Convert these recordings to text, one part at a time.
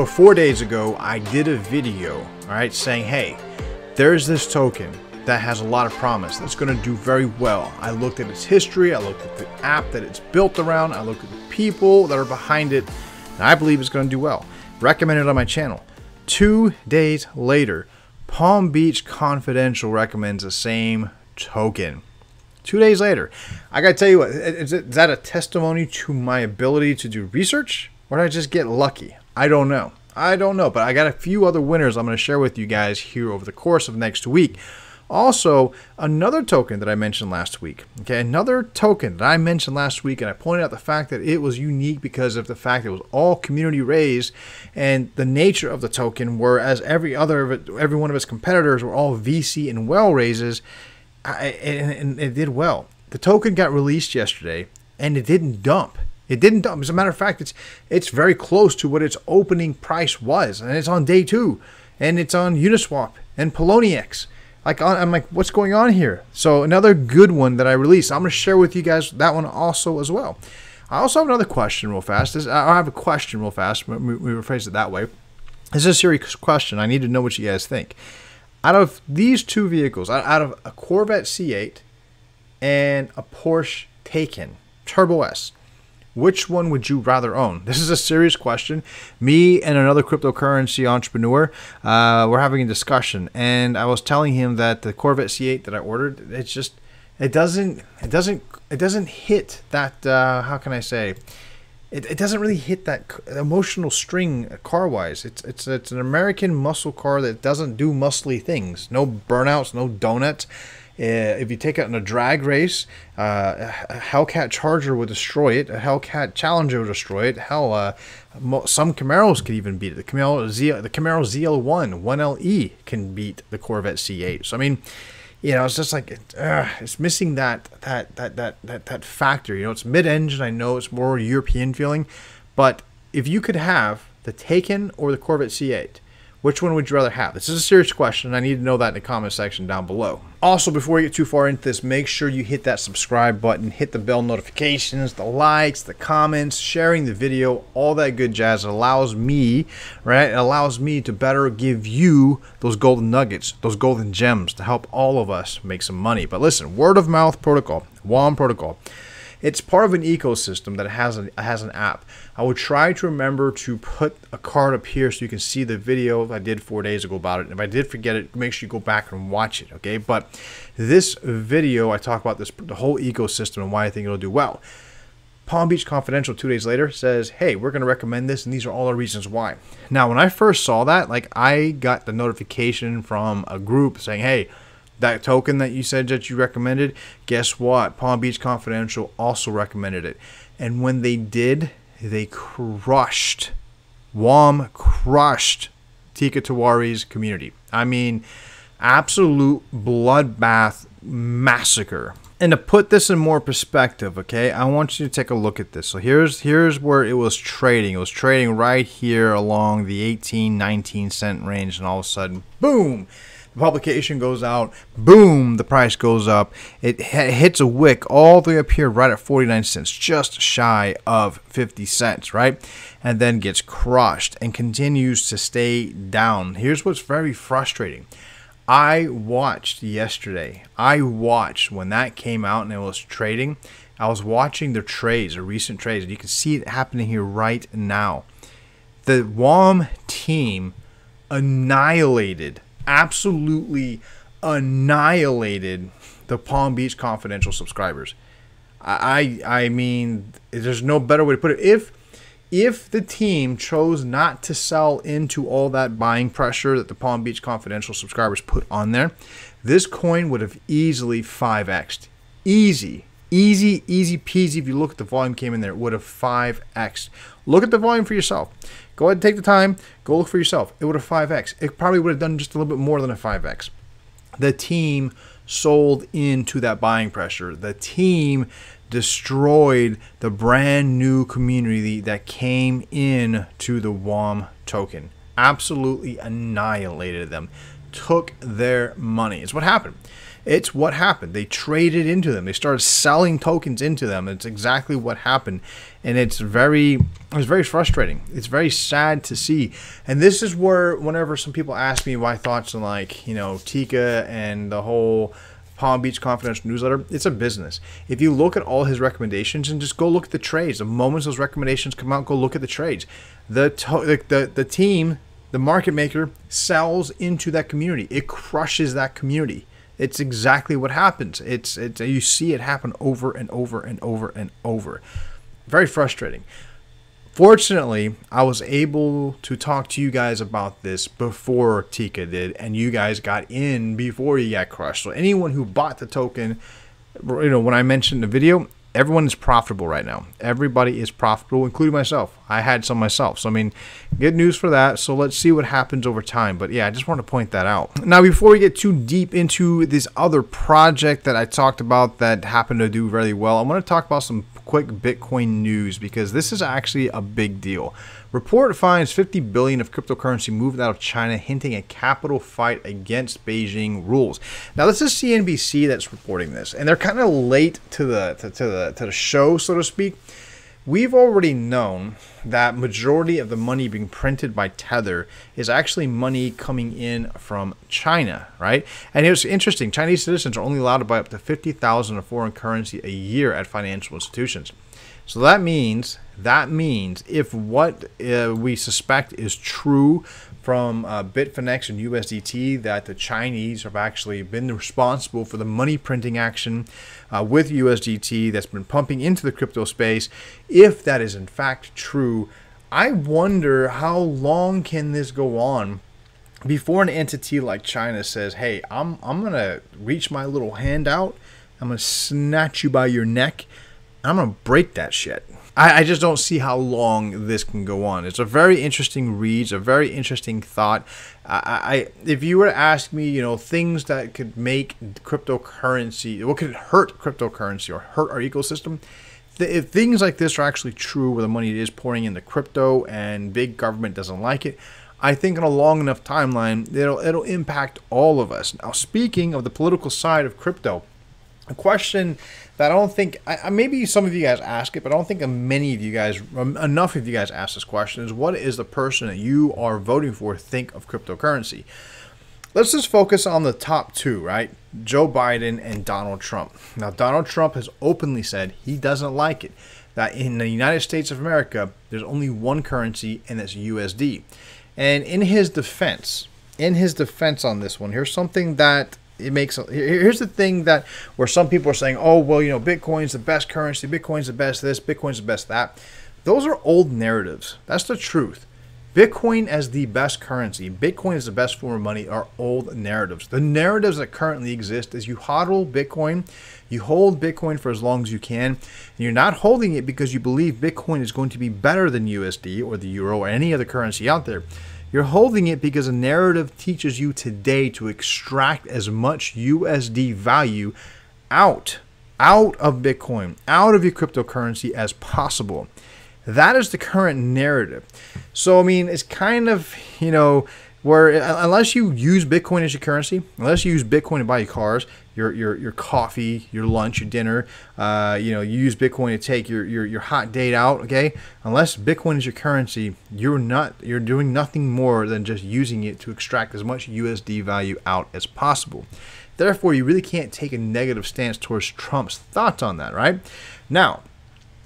So four days ago, I did a video, all right, saying, hey, there's this token that has a lot of promise that's going to do very well. I looked at its history, I looked at the app that it's built around, I looked at the people that are behind it, and I believe it's going to do well. Recommended on my channel. Two days later, Palm Beach Confidential recommends the same token. Two days later, I gotta tell you what, is, it, is that a testimony to my ability to do research? Or did I just get lucky? I don't know. I don't know, but I got a few other winners I'm going to share with you guys here over the course of next week. Also, another token that I mentioned last week. Okay, another token that I mentioned last week, and I pointed out the fact that it was unique because of the fact it was all community raised, and the nature of the token, whereas every other it, every one of its competitors were all VC and well raises, I, and, and it did well. The token got released yesterday, and it didn't dump. It didn't dump. As a matter of fact, it's it's very close to what its opening price was, and it's on day two, and it's on Uniswap and Poloniex. Like I'm like, what's going on here? So another good one that I released. I'm gonna share with you guys that one also as well. I also have another question real fast. This, I have a question real fast. We, we rephrase it that way. This is a serious question. I need to know what you guys think. Out of these two vehicles, out of a Corvette C8 and a Porsche Taycan Turbo S, which one would you rather own? This is a serious question. Me and another cryptocurrency entrepreneur uh, were having a discussion, and I was telling him that the Corvette C8 that I ordered, it's just it doesn't it doesn't it doesn't hit that uh, how can I say. It, it doesn't really hit that emotional string car wise. It's, it's it's an American muscle car that doesn't do muscly things. No burnouts, no donuts. Uh, if you take it in a drag race, uh, a Hellcat Charger would destroy it. A Hellcat Challenger would destroy it. Hell, uh, some Camaros could even beat it. The Camaro, ZL, the Camaro ZL1, 1LE can beat the Corvette C8. So, I mean, you know, it's just like uh, it's missing that that that that that that factor. You know, it's mid-engine. I know it's more European feeling, but if you could have the Taken or the Corvette C8, which one would you rather have? This is a serious question, and I need to know that in the comment section down below. Also, before you get too far into this, make sure you hit that subscribe button, hit the bell notifications, the likes, the comments, sharing the video, all that good jazz. It allows me, right? It allows me to better give you those golden nuggets, those golden gems to help all of us make some money. But listen, word of mouth protocol, WOM protocol it's part of an ecosystem that has an has an app. I will try to remember to put a card up here so you can see the video I did four days ago about it. And if I did forget it, make sure you go back and watch it. Okay, but this video I talk about this the whole ecosystem and why I think it'll do well. Palm Beach Confidential two days later says, hey, we're going to recommend this, and these are all our reasons why. Now, when I first saw that, like I got the notification from a group saying, hey, that token that you said that you recommended, guess what? Palm Beach Confidential also recommended it. And when they did, they crushed, Wom crushed Tika Tawari's community. I mean, absolute bloodbath massacre. And to put this in more perspective, okay, I want you to take a look at this. So here's here's where it was trading. It was trading right here along the 18, 19 cent range, and all of a sudden, boom! The publication goes out, boom, the price goes up. It hits a wick all the way up here, right at 49 cents, just shy of 50 cents, right? And then gets crushed and continues to stay down. Here's what's very frustrating. I watched yesterday. I watched when that came out and it was trading. I was watching the trades, the recent trades, and you can see it happening here right now. The WOM team annihilated absolutely annihilated the Palm Beach Confidential subscribers. I I mean, there's no better way to put it. If if the team chose not to sell into all that buying pressure that the Palm Beach Confidential subscribers put on there, this coin would have easily 5x'd. Easy. Easy, easy peasy. If you look at the volume came in there, it would have 5x. Look at the volume for yourself. Go ahead and take the time. Go look for yourself. It would have 5x. It probably would have done just a little bit more than a 5x. The team sold into that buying pressure. The team destroyed the brand new community that came in to the WOM token. Absolutely annihilated them. Took their money. It's what happened. It's what happened. They traded into them. They started selling tokens into them. It's exactly what happened, and it's very it's very frustrating. It's very sad to see. And this is where whenever some people ask me my thoughts on like you know Tika and the whole. Palm Beach Confidential newsletter, it's a business. If you look at all his recommendations and just go look at the trades, the moments those recommendations come out, go look at the trades. The the, the, the team, the market maker sells into that community. It crushes that community. It's exactly what happens. It's, it's you see it happen over and over and over and over. Very frustrating. Fortunately, I was able to talk to you guys about this before Tika did, and you guys got in before you got crushed. So anyone who bought the token, you know, when I mentioned the video, everyone is profitable right now. Everybody is profitable, including myself. I had some myself. So, I mean, good news for that. So, let's see what happens over time. But yeah, I just want to point that out. Now, before we get too deep into this other project that I talked about that happened to do really well, I want to talk about some quick Bitcoin news because this is actually a big deal. Report finds 50 billion of cryptocurrency moved out of China, hinting a capital fight against Beijing rules. Now, this is CNBC that's reporting this, and they're kind of late to the to, to the to the show, so to speak. We've already known that majority of the money being printed by Tether is actually money coming in from China, right? And it's interesting. Chinese citizens are only allowed to buy up to 50,000 of foreign currency a year at financial institutions. So that means that means if what uh, we suspect is true from uh, Bitfinex and USDT that the Chinese have actually been responsible for the money printing action uh, with USDT that's been pumping into the crypto space, if that is in fact true, I wonder how long can this go on before an entity like China says, "Hey, I'm I'm gonna reach my little hand out, I'm gonna snatch you by your neck." I'm gonna break that shit. I, I, just don't see how long this can go on. It's a very interesting read. It's a very interesting thought. I, I if you were to ask me, you know, things that could make cryptocurrency, what could hurt cryptocurrency or hurt our ecosystem, if things like this are actually true, where the money is pouring into crypto and big government doesn't like it, I think in a long enough timeline, it'll it'll impact all of us. Now, speaking of the political side of crypto, a question that I don't think I, maybe some of you guys ask it, but I don't think many of you guys um, enough of you guys ask this question is what is the person that you are voting for think of cryptocurrency? Let's just focus on the top two, right? Joe Biden and Donald Trump. Now, Donald Trump has openly said he doesn't like it that in the United States of America, there's only one currency, and that's USD. And in his defense, in his defense on this one, here's something that it makes here's the thing that where some people are saying oh well you know bitcoin's the best currency bitcoin's the best this bitcoin's the best that those are old narratives that's the truth bitcoin as the best currency bitcoin as the best form of money are old narratives the narratives that currently exist is you hodl bitcoin you hold bitcoin for as long as you can and you're not holding it because you believe bitcoin is going to be better than usd or the euro or any other currency out there you're holding it because the narrative teaches you today to extract as much USD value out, out of Bitcoin, out of your cryptocurrency as possible. That is the current narrative. So, I mean, it's kind of, you know, where uh, unless you use Bitcoin as your currency, unless you use Bitcoin to buy your cars, your your, your coffee, your lunch, your dinner, uh, you know, you use Bitcoin to take your, your your hot date out. Okay, unless Bitcoin is your currency, you're not you're doing nothing more than just using it to extract as much USD value out as possible. Therefore, you really can't take a negative stance towards Trump's thoughts on that. Right now,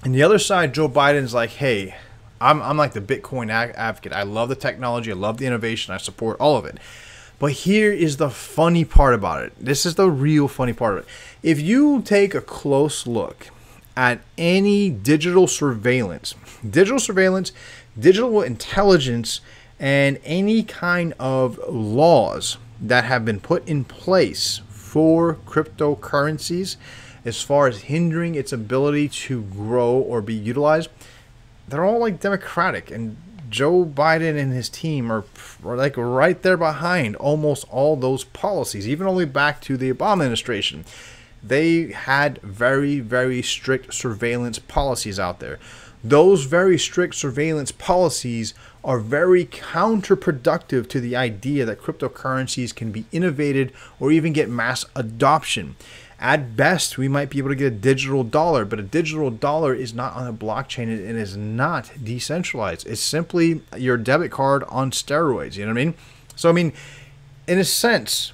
on the other side, Joe Biden's like, hey. I'm, I'm like the Bitcoin advocate. I love the technology. I love the innovation. I support all of it. But here is the funny part about it. This is the real funny part of it. If you take a close look at any digital surveillance, digital surveillance, digital intelligence, and any kind of laws that have been put in place for cryptocurrencies as far as hindering its ability to grow or be utilized, they're all like Democratic, and Joe Biden and his team are, are like right there behind almost all those policies, even only back to the Obama administration. They had very, very strict surveillance policies out there. Those very strict surveillance policies are very counterproductive to the idea that cryptocurrencies can be innovated or even get mass adoption. At best, we might be able to get a digital dollar, but a digital dollar is not on a blockchain and is not decentralized. It's simply your debit card on steroids. You know what I mean? So, I mean, in a sense,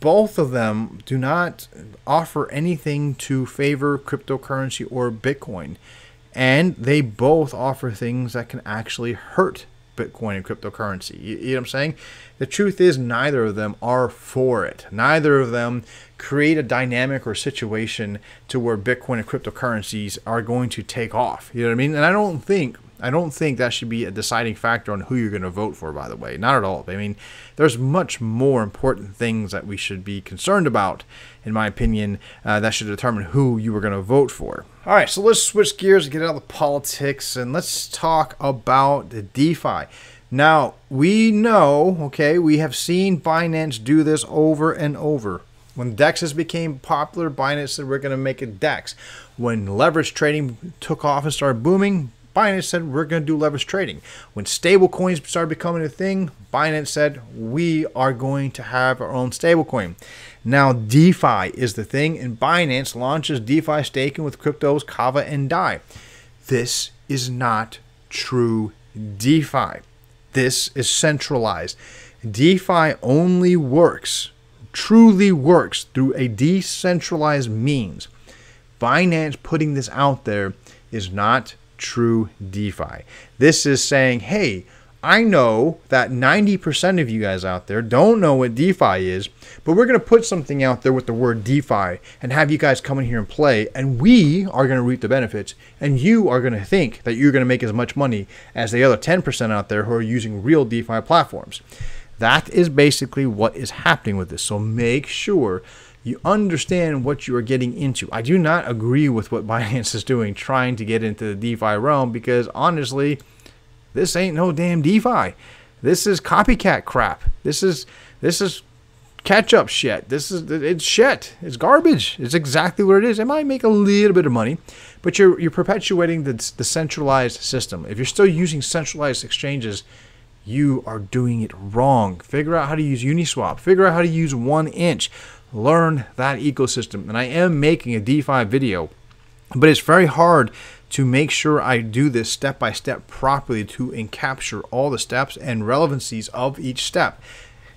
both of them do not offer anything to favor cryptocurrency or Bitcoin. And they both offer things that can actually hurt Bitcoin and cryptocurrency. You, you, know what I'm saying? The truth is, neither of them are for it. Neither of them create a dynamic or situation to where Bitcoin and cryptocurrencies are going to take off. You know what I mean? And I don't think I don't think that should be a deciding factor on who you're going to vote for, by the way. Not at all. I mean, there's much more important things that we should be concerned about, in my opinion, uh, that should determine who you are going to vote for. All right, so let's switch gears and get out of the politics and let's talk about the DeFi. Now, we know, okay, we have seen Binance do this over and over. When DEXs became popular, Binance said we're going to make a DEX. When leverage trading took off and started booming, Binance said, we're going to do leverage trading. When stablecoins started becoming a thing, Binance said, we are going to have our own stablecoin. Now, DeFi is the thing, and Binance launches DeFi staking with cryptos Kava and Dai. This is not true DeFi. This is centralized. DeFi only works, truly works, through a decentralized means. Binance putting this out there is not true DeFi. This is saying, hey, I know that 90% of you guys out there don't know what DeFi is, but we're going to put something out there with the word DeFi and have you guys come in here and play, and we are going to reap the benefits, and you are going to think that you're going to make as much money as the other 10% out there who are using real DeFi platforms. That is basically what is happening with this. So make sure you understand what you are getting into. I do not agree with what Binance is doing trying to get into the DeFi realm because honestly, this ain't no damn DeFi. This is copycat crap. This is this is catch up shit. This is it's shit. It's garbage. It's exactly what it is. It might make a little bit of money, but you're you're perpetuating the, the centralized system. If you're still using centralized exchanges, you are doing it wrong. Figure out how to use Uniswap. Figure out how to use One Inch learn that ecosystem. And I am making a DeFi video, but it's very hard to make sure I do this step by step properly to encapture all the steps and relevancies of each step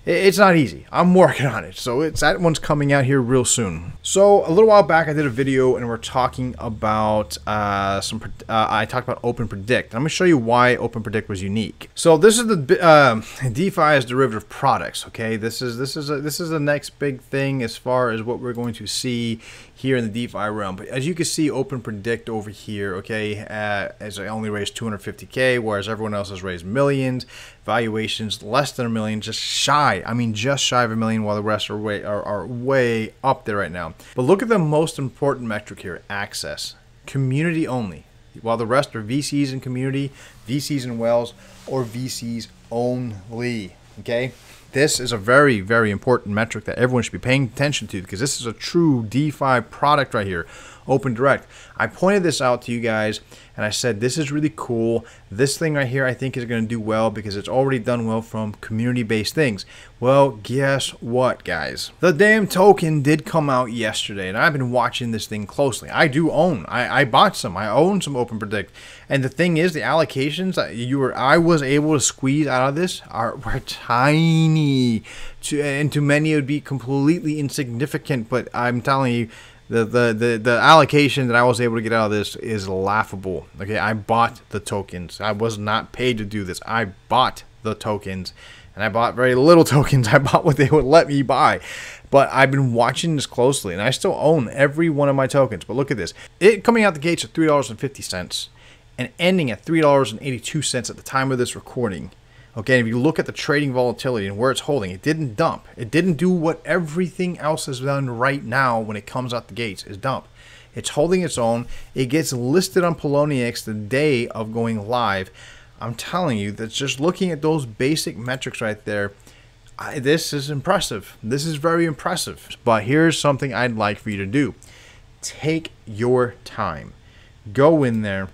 it's not easy. I'm working on it. So it's that one's coming out here real soon. So a little while back, I did a video and we're talking about uh, some. Uh, I talked about Open Predict. I'm gonna show you why Open Predict was unique. So this is the uh, um, DeFi's derivative products. Okay, this is this is a, this is the next big thing as far as what we're going to see here in the DeFi realm. But as you can see, Open Predict over here. Okay, uh, as I only raised 250k, whereas everyone else has raised millions. Valuations less than a million, just shy I mean, just shy of a million while the rest are way, are, are way up there right now. But look at the most important metric here, access. Community only while the rest are VCs and community, VCs and wells, or VCs only. Okay? This is a very, very important metric that everyone should be paying attention to because this is a true DeFi product right here. Open Direct. I pointed this out to you guys and I said, this is really cool. This thing right here, I think is gonna do well because it's already done well from community-based things. Well, guess what, guys? The damn token did come out yesterday and I've been watching this thing closely. I do own, I, I bought some, I own some Open Predict. And the thing is, the allocations that you were, I was able to squeeze out of this are were tiny. To, and to many, it would be completely insignificant, but I'm telling you, the, the, the, allocation that I was able to get out of this is laughable. Okay, I bought the tokens. I was not paid to do this. I bought the tokens. And I bought very little tokens. I bought what they would let me buy. But I've been watching this closely and I still own every one of my tokens. But look at this. It coming out the gates at $3.50 and ending at $3.82 at the time of this recording Okay, if you look at the trading volatility and where it's holding, it didn't dump. It didn't do what everything else has done right now when it comes out the gates is dump. It's holding its own. It gets listed on Poloniex the day of going live. I'm telling you that's just looking at those basic metrics right there, I, this is impressive. This is very impressive. But here's something I'd like for you to do. Take your time. Go in there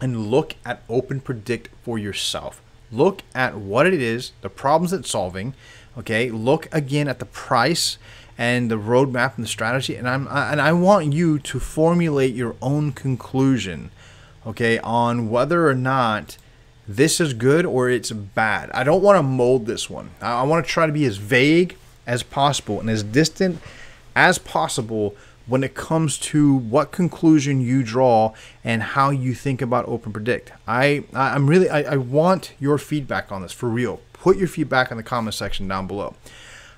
and look at Open Predict for yourself Look at what it is, the problems it's solving. Okay, look again at the price and the roadmap and the strategy. And I'm and I want you to formulate your own conclusion, okay, on whether or not this is good or it's bad. I don't want to mold this one. I want to try to be as vague as possible and as distant as possible when it comes to what conclusion you draw and how you think about Open Predict. I, I'm really, I, I want your feedback on this for real. Put your feedback in the comment section down below.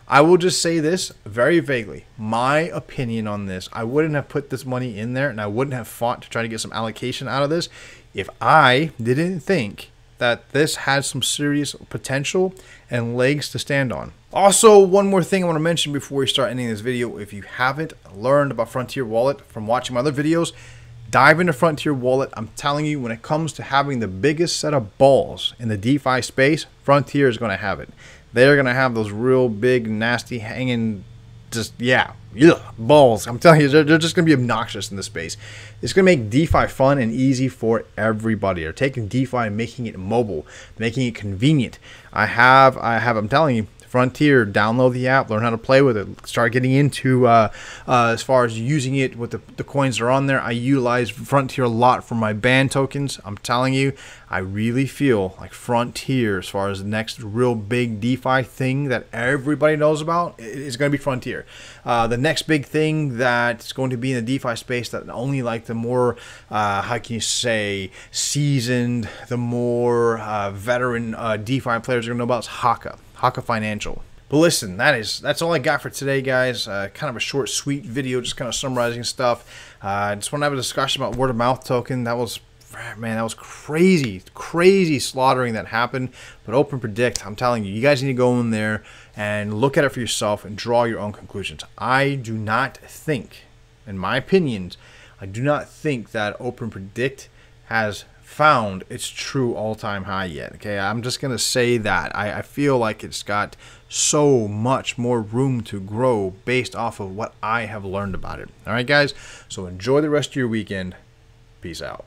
I will just say this very vaguely. My opinion on this, I wouldn't have put this money in there and I wouldn't have fought to try to get some allocation out of this if I didn't think that this had some serious potential and legs to stand on. Also, one more thing I want to mention before we start ending this video. If you haven't learned about Frontier Wallet from watching my other videos, dive into Frontier Wallet. I'm telling you, when it comes to having the biggest set of balls in the DeFi space, Frontier is going to have it. They're going to have those real big, nasty, hanging, just, yeah, yeah, balls. I'm telling you, they're, they're just going to be obnoxious in this space. It's going to make DeFi fun and easy for everybody. They're taking DeFi and making it mobile, making it convenient. I have, I have, I'm telling you, Frontier, download the app, learn how to play with it, start getting into uh, uh, as far as using it with the, the coins that are on there. I utilize Frontier a lot for my band tokens. I'm telling you, I really feel like Frontier, as far as the next real big DeFi thing that everybody knows about, is going to be Frontier. Uh, the next big thing that's going to be in the DeFi space that only like the more, uh, how can you say, seasoned, the more uh, veteran uh, DeFi players are going to know about is Haka. Haka Financial. But listen, that is that's all I got for today, guys. Uh, kind of a short, sweet video, just kind of summarizing stuff. Uh, I uh, just want to have a discussion about word of mouth token. That was man, that was crazy, crazy slaughtering that happened. But Open Predict, I'm telling you, you guys need to go in there and look at it for yourself and draw your own conclusions. I do not think, in my opinions, I do not think that Open Predict has found its true all-time high yet. Okay, I'm just gonna say that. I, I feel like it's got so much more room to grow based off of what I have learned about it. All right, guys. So enjoy the rest of your weekend. Peace out.